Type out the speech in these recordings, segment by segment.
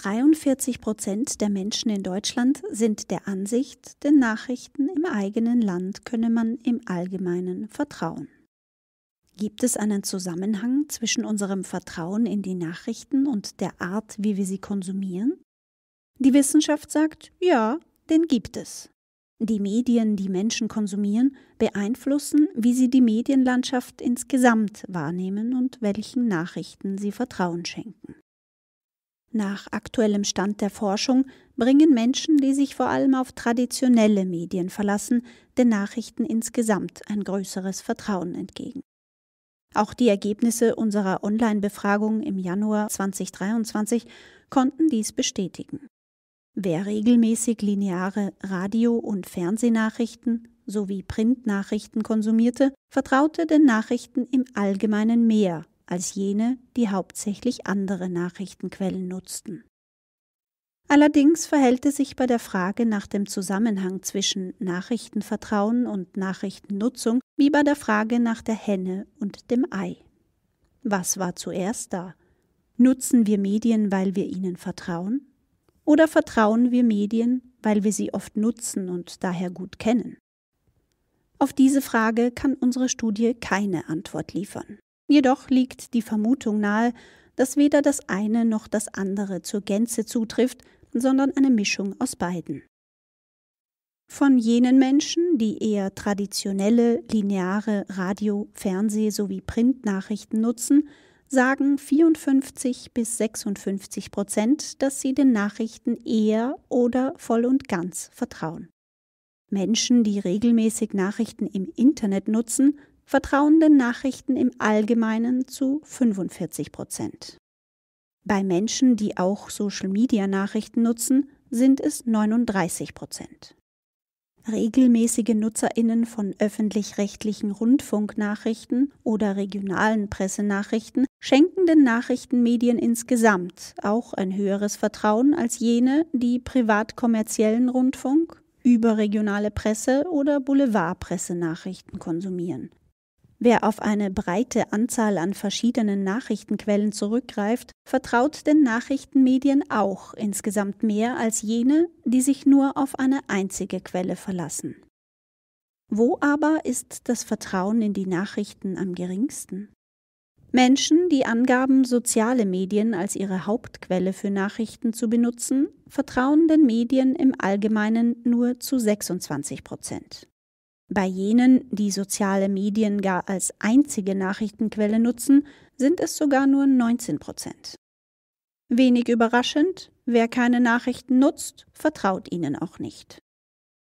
43 Prozent der Menschen in Deutschland sind der Ansicht, den Nachrichten im eigenen Land könne man im Allgemeinen vertrauen. Gibt es einen Zusammenhang zwischen unserem Vertrauen in die Nachrichten und der Art, wie wir sie konsumieren? Die Wissenschaft sagt, ja, den gibt es. Die Medien, die Menschen konsumieren, beeinflussen, wie sie die Medienlandschaft insgesamt wahrnehmen und welchen Nachrichten sie Vertrauen schenken. Nach aktuellem Stand der Forschung bringen Menschen, die sich vor allem auf traditionelle Medien verlassen, den Nachrichten insgesamt ein größeres Vertrauen entgegen. Auch die Ergebnisse unserer Online-Befragung im Januar 2023 konnten dies bestätigen. Wer regelmäßig lineare Radio- und Fernsehnachrichten sowie Printnachrichten konsumierte, vertraute den Nachrichten im Allgemeinen mehr als jene, die hauptsächlich andere Nachrichtenquellen nutzten. Allerdings verhält es sich bei der Frage nach dem Zusammenhang zwischen Nachrichtenvertrauen und Nachrichtennutzung wie bei der Frage nach der Henne und dem Ei. Was war zuerst da? Nutzen wir Medien, weil wir ihnen vertrauen? Oder vertrauen wir Medien, weil wir sie oft nutzen und daher gut kennen? Auf diese Frage kann unsere Studie keine Antwort liefern. Jedoch liegt die Vermutung nahe, dass weder das eine noch das andere zur Gänze zutrifft, sondern eine Mischung aus beiden. Von jenen Menschen, die eher traditionelle, lineare Radio-, Fernseh- sowie Printnachrichten nutzen, sagen 54 bis 56 Prozent, dass sie den Nachrichten eher oder voll und ganz vertrauen. Menschen, die regelmäßig Nachrichten im Internet nutzen, vertrauen den Nachrichten im Allgemeinen zu 45 Prozent. Bei Menschen, die auch Social-Media-Nachrichten nutzen, sind es 39 Prozent. Regelmäßige Nutzerinnen von öffentlich-rechtlichen Rundfunknachrichten oder regionalen Pressenachrichten schenken den Nachrichtenmedien insgesamt auch ein höheres Vertrauen als jene, die privat-kommerziellen Rundfunk, überregionale Presse oder Boulevardpressenachrichten konsumieren. Wer auf eine breite Anzahl an verschiedenen Nachrichtenquellen zurückgreift, vertraut den Nachrichtenmedien auch insgesamt mehr als jene, die sich nur auf eine einzige Quelle verlassen. Wo aber ist das Vertrauen in die Nachrichten am geringsten? Menschen, die angaben, soziale Medien als ihre Hauptquelle für Nachrichten zu benutzen, vertrauen den Medien im Allgemeinen nur zu 26 Prozent. Bei jenen, die soziale Medien gar als einzige Nachrichtenquelle nutzen, sind es sogar nur 19 Prozent. Wenig überraschend, wer keine Nachrichten nutzt, vertraut ihnen auch nicht.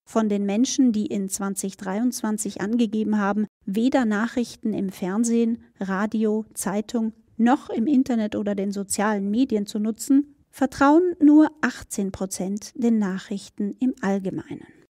Von den Menschen, die in 2023 angegeben haben, weder Nachrichten im Fernsehen, Radio, Zeitung noch im Internet oder den sozialen Medien zu nutzen, vertrauen nur 18 Prozent den Nachrichten im Allgemeinen.